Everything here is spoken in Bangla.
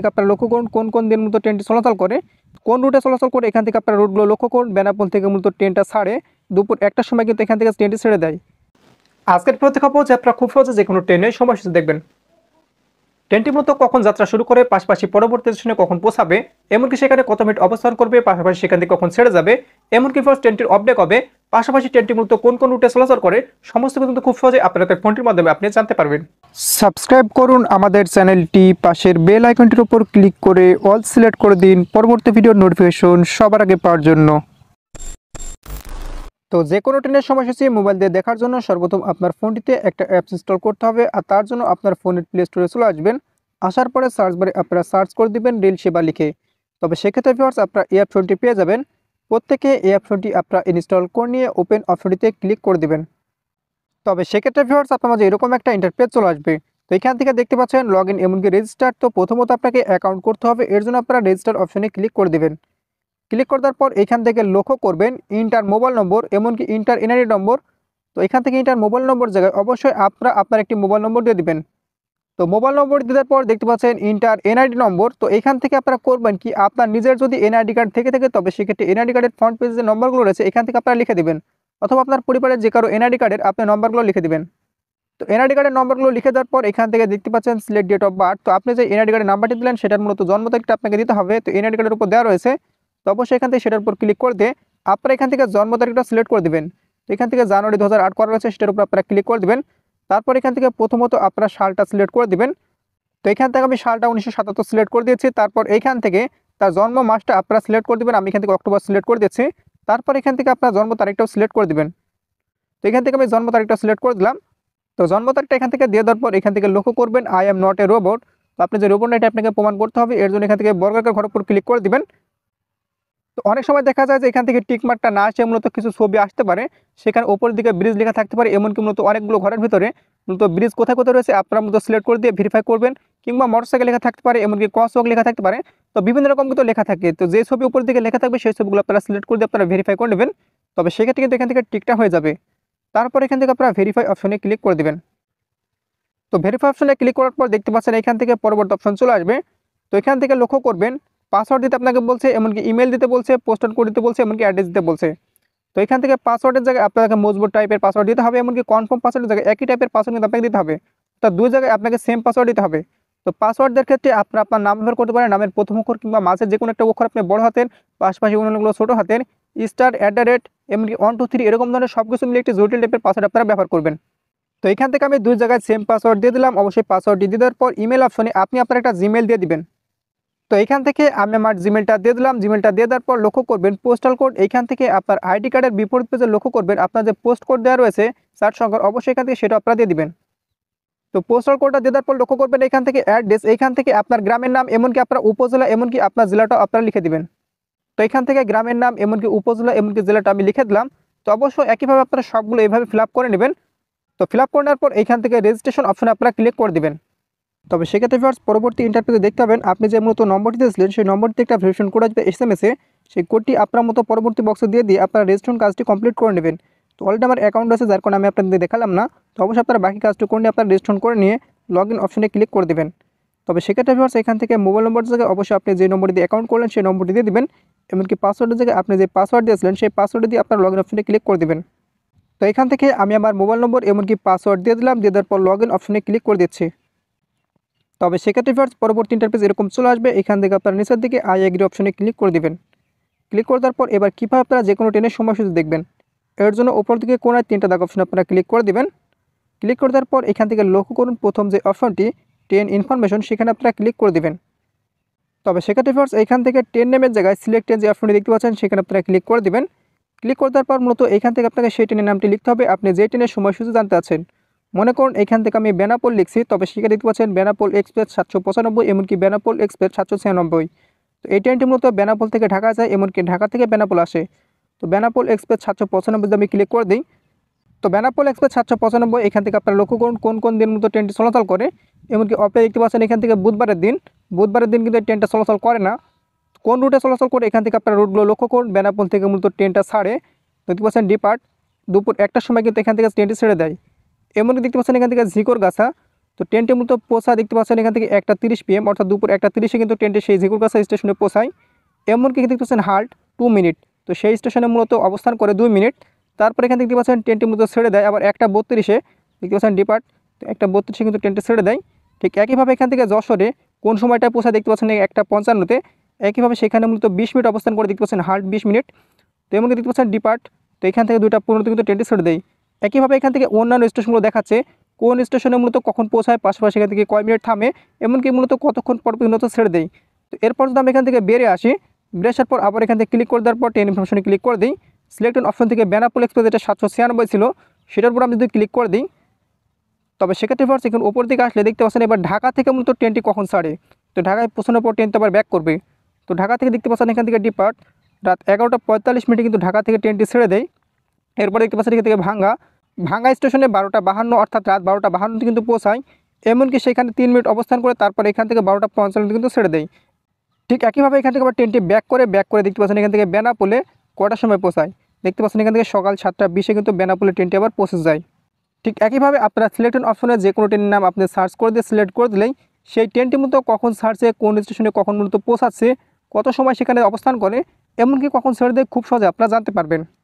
থেকে আপনারা লক্ষ্য করুন কোন কোন দিন মূলত ট্রেনটি চলাচল করে কোন রুটে চলাচল করে এখান থেকে আপনারা রুটগুলো লক্ষ্য করুন বেনাপোল থেকে মূলত ট্রেনটা ছাড়ে দুপুর একটার সময় কিন্তু এখান থেকে ট্রেনটি ছেড়ে দেয় আজকের প্রত্যেক খবর যে আপনারা খুব সহজে যে কোনো ট্রেনের সময় দেখবেন ট্রেনটি মূলত কখন যাত্রা শুরু করে পাশাপাশি পরবর্তী স্টেশনে কখন পৌঁছাবে এমনকি সেখানে কত মিনিট অবস্থান করবে পাশাপাশি সেখান থেকে কখন ছেড়ে যাবে এমনকি ফার্স্ট ট্রেনটির অপডেট হবে পাশাপাশি ট্রেনটি মূলত কোন কোন রুটে চলাচল করে সমস্ত কিন্তু খুব সহজে আপনারা তার ফোনটির মাধ্যমে আপনি জানতে পারবেন সাবস্ক্রাইব করুন আমাদের চ্যানেলটি পাশের বেল আইকনটির উপর ক্লিক করে অল সিলেক্ট করে দিন পরবর্তী ভিডিওর নোটিফিকেশন সবার আগে পাওয়ার জন্য তো যে কোনো ট্রেনের সময়সূচি মোবাইল দিয়ে দেখার জন্য সর্বপ্রথম আপনার ফোনটিতে একটা অ্যাপস ইনস্টল করতে হবে আর তার জন্য আপনার ফোনের প্লে স্টোরে চলে আসবেন আসার পরে সার্চ বারে আপনারা সার্চ করে দিবেন রিল সেবা লিখে তবে সেক্ষেত্রে ভিওয়ার্স আপনারা এই পেয়ে যাবেন প্রত্যেকে এই অপশনটি আপনারা ইনস্টল করে নিয়ে ওপেন অপশনটিতে ক্লিক করে দেবেন তবে সেক্ষেত্রে ভিউয়ার্স আপনার মাঝে এরকম একটা ইন্টারপেজ চলে আসবে তো এখান থেকে দেখতে পাচ্ছেন লগ ইন এমনকি রেজিস্টার তো প্রথমত আপনাকে অ্যাকাউন্ট করতে হবে এর জন্য আপনারা রেজিস্টার অপশনে ক্লিক করে দেবেন ক্লিক করার পর এখান থেকে লক্ষ্য করবেন ইন্টার মোবাইল নম্বর এমনকি ইন্টার এনআইডি নম্বর তো এখান থেকে ইন্টার মোবাইল নম্বর জায়গায় অবশ্যই আপনারা আপনার একটি মোবাইল নম্বর দিয়ে দেবেন তো মোবাইল নম্বর দেওয়ার পর দেখতে পাচ্ছেন ইন্টার এনআইডি নম্বর তো এখান থেকে আপনারা করবেন কি আপনার নিজের যদি এনআইডি কার্ড থেকে থাকে তবে সেক্ষেত্রে এনআইডি কার্ডের ফ্রন্ট পেজে যে নম্বরগুলো রয়েছে এখান থেকে আপনারা লিখে দেবেন অথবা আপনার পরিবারের যে কারো এনআইডি কার্ডের আপনি নম্বরগুলো লিখে দেবেন তো এনআইডি কার্ডের নম্বরগুলো লিখে দেওয়ার পর এখান থেকে দেখতে পাচ্ছেন সিলেক্ট ডেট অফ বার্থ তো আপনি যে এনআইডি কার্ডের নাম্বারটি দিলেন সেটার মূলত জন্ম তারিখটা আপনাকে দিতে হবে তো এনআইডি কার্ডের উপর দেওয়া রয়েছে তো অবশ্যই এখান থেকে সেটার উপর ক্লিক করে দিয়ে আপনারা এখান থেকে জন্ম তারিখটা সিলেক্ট করে দেবেন এখান থেকে জানুয়ারি দু হাজার আট করা রয়েছে সেটার উপর আপনারা ক্লিক করে দেবেন তারপর এখান থেকে প্রথমত আপনারা শালটা সিলেক্ট করে দিবেন তো এখান থেকে আমি শালটা উনিশশো সাতাত্তর সিলেক্ট করে দিয়েছি তারপর এইখান থেকে তার জন্ম মাসটা আপনারা সিলেক্ট করে দেবেন আমি এখান থেকে অক্টোবর সিলেক্ট করে দিচ্ছি তারপর এখান থেকে আপনার জন্ম তারিখটাও সিলেক্ট করে দেবেন তো এখান থেকে আমি জন্ম তারিখটা সিলেক্ট করে দিলাম তো জন্ম তারিখটা এখান থেকে দিয়ে দেওয়ার পর এখান থেকে লক্ষ্য করবেন I am not a robot তো আপনি যে রোবট নাইটা এটা আপনাকে প্রমাণ করতে হবে এর জন্য এখান থেকে বর্গাকার ঘরপুর ক্লিক করে দেবেন তো অনেক সময় দেখা যায় যে এখান থেকে টিকমার্কটা না আসে মূলত কিছু ছবি আসতে পারে সেখানে ওপরের দিকে ব্রিজ লেখা থাকতে পারে এমনকি মূলত অনেকগুলো ঘরের ভিতরে মূলত ব্রিজ কোথায় কোথায় রয়েছে আপনারা মূলত সিলেক্ট করে দিয়ে ভেরিফাই করবেন কিংবা মোটরসাইকেল লেখা থাকতে পারে এমনকি ক্রসওয়াক লেখা থাকতে পারে তো বিভিন্ন রকম কিন্তু লেখা থাকে তো যে ছবি উপর দিকে লেখা থাকবে সেই ছবিগুলো আপনারা সিলেক্ট করে দিয়ে আপনারা ভেরিফাই করে নেবেন তবে সেক্ষেত্রে কিন্তু এখান থেকে টিকটা হয়ে যাবে তারপর এখান থেকে আপনারা ভেরিফাই অপশনে ক্লিক করে দেবেন তো ভেরিফাই অপশনে ক্লিক করার পর দেখতে পাচ্ছেন এখান থেকে পরবর্তী অপশন চলে আসবে তো এখান থেকে লক্ষ্য করবেন পাসওয়ার্ড দিতে আপনাকে বলছে এমনকি ইমেল দিতে বলছে পোস্টার কোড দিতে বলছে এমনকি অ্যাড্রেস দিতে বলছে তো এখান থেকে পাসওয়ার্ডের জায়গায় আপনাকে মজবুত টাইপের পাসওয়ার্ড দিতে হবে এমনকি কনফার্ম পাসওয়ার্ডের জায়গায় একই টাইপের পাসওয়ার্ড কিন্তু আপনাকে দিতে হবে তা দুই জায়গায় আপনাকে সেম পাসওয়ার্ড দিতে হবে তো পাসওয়ার্ডের ক্ষেত্রে আপনার আপনার নাম ব্যবহার করতে পারেন নামের প্রথম অক্ষর কিংবা মাঝের যে কোনো একটা অক্ষর আপনি বড় হাতের পাশাপাশি অন্যগুলো ছোটো হাতের স্টার অ্যাট দ্য রেট এমনকি ওয়ান টু থ্রি এরকম ধরনের সব কিছু মিলে একটি জটিল টাইপের পাসওয়ার্ড আপনারা ব্যবহার করবেন তো এখান থেকে আমি দুই জায়গায় সেম পাসওয়ার্ড দিয়ে দিলাম অবশ্যই পাসওয়ার্ডটি দিয়ে দেওয়ার পর ইমেল অপশনে আপনি আপনার একটা জিমেল দিয়ে দিবেন তো এখান থেকে আমি আমার জিমেলটা দিয়ে দিলাম জিমেলটা দিয়ে দেওয়ার পর লক্ষ্য করবেন পোস্টাল কোড এখান থেকে আপনার আইডি কার্ডের বিপরীত পেজে লক্ষ্য করবেন আপনার যে পোস্ট কোড দেওয়া রয়েছে চার সংখ্যার অবশ্যই এখান থেকে সেটা আপনারা দিয়ে দিবেন তো পোস্টাল কোডটা দেওয়ার পর লক্ষ্য করবেন এখান থেকে অ্যাড্রেস এখান থেকে আপনার গ্রামের নাম এমনকি আপনার উপজেলা এমনকি আপনার জেলাটা আপনারা লিখে দিবেন তো এখান থেকে গ্রামের নাম এমনকি উপজেলা এমনকি জেলাটা আমি লিখে দিলাম তো অবশ্যই একইভাবে আপনারা সবগুলো এইভাবে ফিল করে নেবেন তো ফিল করে নেওয়ার পর এখান থেকে রেজিস্ট্রেশন অপশন আপনারা ক্লিক করে দেবেন তবে সেক্ষেত্রে ভিওর্স পরবর্তী ইন্টারভিউতে দেখতে পাবেন আপনি যে মূলত নম্বরটি দিয়েছিলেন সেই নম্বরটি একটা ভেরিফিকেশন কোড আসবে এস সেই কোডটি আপনার মতো পরবর্তী বক্সে দিয়ে দিয়ে আপনার রেজিস্ট্রেশন কাজটি কমপ্লিট করে নেবেন তো অলরেডি আমার অ্যাকাউন্ট আছে যার কারণে আমি আপনাদের দেখালাম না তো অবশ্যই আপনারা বাকি কাজটি করে নিয়ে আপনার রেজিস্ট্রেশন করে নিয়ে লগ ইন অপশনে ক্লিক করে দেবেন তবে সেক্ষেত্রে ভিওর্স এখান থেকে মোবাইল নম্বর জায়গায় অবশ্যই আপনি যে নম্বর দিয়ে অ্যাকাউন্ট করলেন সেই নম্বরটি দিয়ে দেবেন এমনকি পাসওয়ার্ডের জায়গায় আপনি যে পাসওয়ার্ড দিয়েছিলেন সেই পাসওয়ার্ড দিয়ে আপনার লগ ইন অপশনে ক্লিক করে দেবেন তো এখান থেকে আমি আমার মোবাইল নম্বর এমনকি পাসওয়ার্ড দিয়ে দিলাম দিয়ে দেওয়ার পর লগ ইন অপশনে ক্লিক করে দিচ্ছি তবে সেক্ষেত্রে ফ্রেন্ডস পরবর্তী ইন্টারফেস এরকম চলে আসবে এখান থেকে আপনারা নিচের দিকে আই এগ্রি অপশনে ক্লিক করে দেবেন ক্লিক করে দেওয়ার পর এবার কীভাবে আপনারা যে কোনো ট্রেনের সময়সূচি দেখবেন এর জন্য ওপর দিকে কোনায় তিনটা দাগ অপশন আপনারা ক্লিক করে দেবেন ক্লিক করে দেওয়ার পর এখান থেকে লক্ষ্য করুন প্রথম যে অপশনটি ট্রেন ইনফরমেশন সেখানে আপনারা ক্লিক করে দেবেন তবে সেক্ষেত্রে ফ্রেন্ডস এখান থেকে ট্রেন নেমের জায়গায় সিলেক্ট ট্রেন যে অপশনটি দেখতে পাচ্ছেন সেখানে আপনারা ক্লিক করে দেবেন ক্লিক করে দেওয়ার পর মূলত এখান থেকে আপনাকে সেই ট্রেনের নামটি লিখতে হবে আপনি যে ট্রেনের সময়সূচি জানতে আছেন মনে করুন এখান থেকে আমি বেনাপোল লিখছি তবে সেখানে দেখতে পাচ্ছেন বেনাপোল এক্সপ্রেস সাতশো পঁচানব্বই এমনকি বেনাপোল এক্সপ্রেস সাতশো ছিয়ানব্বই তো এই ট্রেনটি মূলত বেনাপোল থেকে ঢাকা যায় এমনকি ঢাকা থেকে বেনাপোল আসে তো বেনাপোল এক্সপ্রেস সাতশো পঁচানব্বই আমি ক্লিক করে দিই তো বেনাপোল এক্সপ্রেস সাতশো পঁচানব্বই এখান থেকে আপনারা লক্ষ্য করুন কোন কোন দিন মতো ট্রেনটি চলাচল করে এমনকি অপে দেখতে পাচ্ছেন এখান থেকে বুধবারের দিন বুধবারের দিন কিন্তু ট্রেনটা চলাচল করে না কোন রুটে চলাচল করে এখান থেকে আপনারা রুটগুলো লক্ষ্য করুন বেনাপোল থেকে মূলত ট্রেনটা ছাড়ে দেখতে পাচ্ছেন ডিপার্ট দুপুর একটার সময় কিন্তু এখান থেকে ট্রেনটি ছেড়ে দেয় এমনকি দেখতে পাচ্ছেন এখান থেকে ঝিকর গাছা তো টেন্টে মূলত পোষা দেখতে পাচ্ছেন এখান থেকে একটা তিরিশ পিএম অর্থাৎ দুপুর একটা তিরিশে কিন্তু টেন্টে সেই ঝিকর গাছা স্টেশনে পোষায় এমনকি দেখতে পাচ্ছেন হাল্ট টু মিনিট তো সেই স্টেশনে মূলত অবস্থান করে দুই মিনিট তারপর এখান থেকে দেখতে পাচ্ছেন টেন্টে মূলত ছেড়ে দেয় আবার একটা বত্রিশে দেখতে পাচ্ছেন ডিপার্ট একটা বত্রিশে কিন্তু টেন্টে ছেড়ে দেয় ঠিক একইভাবে এখান থেকে যশোরে কোন সময়টা পোষায় দেখতে পাচ্ছেন একটা পঞ্চান্নতে একইভাবে সেখানে মূলত বিশ মিনিট অবস্থান করে দেখতে পাচ্ছেন হাল্ট বিশ মিনিট তো এমনকি দেখতে পাচ্ছেন ডিপার্ট তো এখান থেকে দুইটা পনেরোতে কিন্তু টেন্টে ছেড়ে দেয় একইভাবে এখান থেকে অন্যান্য স্টেশনগুলো দেখাচ্ছে কোন স্টেশনে মূলত কখন পৌঁছায় পাশাপাশি এখান থেকে কয় মিনিট থামে এমনকি মূলত কতক্ষণ পর পর্যন্ত ছেড়ে দেয় তো এরপর যদি আমি এখান থেকে বেড়ে আসি বেড়ে আসার পর আবার এখান থেকে ক্লিক করে দেওয়ার পর ট্রেন ইনফরমেশনে ক্লিক করে দিই সিলেক্টেড অপশন থেকে ব্যানাপুল এক্সপ্রেস যেটা সাতশো ছিয়ানব্বই ছিল সেটার উপর আমি যদি ক্লিক করে দিই তবে সেক্ষেত্রে ফার্স এখন উপর দিকে আসলে দেখতে পাচ্ছেন এবার ঢাকা থেকে মূলত ট্রেনটি কখন ছাড়ে তো ঢাকায় পৌঁছানোর পর ট্রেন তো আবার ব্যাক করবে তো ঢাকা থেকে দেখতে পাচ্ছেন এখান থেকে ডিপার্ট রাত এগারোটা পঁয়তাল্লিশ মিনিটে কিন্তু ঢাকা থেকে ট্রেনটি ছেড়ে দেয় এরপরে দেখতে পাচ্ছেন এখান থেকে ভাঙ্গা ভাঙ্গা স্টেশনে বারোটা বাহান্ন অর্থাৎ রাত বারোটা বাহান্নতে কিন্তু পৌঁছায় এমনকি সেখানে তিন মিনিট অবস্থান করে তারপর এখান থেকে বারোটা পঞ্চান্ন কিন্তু ছেড়ে দেয় ঠিক একইভাবে এখান থেকে আবার ট্রেনটি ব্যাক করে ব্যাক করে দেখতে পাচ্ছেন এখান থেকে বেনাপোলে কটার সময় পৌঁছায় দেখতে পাচ্ছেন এখান থেকে সকাল সাতটা বিশে কিন্তু বেনাপোলে ট্রেনটি আবার পৌঁছে যায় ঠিক একইভাবে আপনারা সিলেকশন অপশনে যে কোনো ট্রেনের নাম আপনি সার্চ করে দিয়ে সিলেক্ট করে দিলেই সেই ট্রেনটি মূলত কখন ছাড়ছে কোন স্টেশনে কখন মূলত পৌঁছাচ্ছে কত সময় সেখানে অবস্থান করে এমনকি কখন ছেড়ে দেয় খুব সহজে আপনারা জানতে পারবেন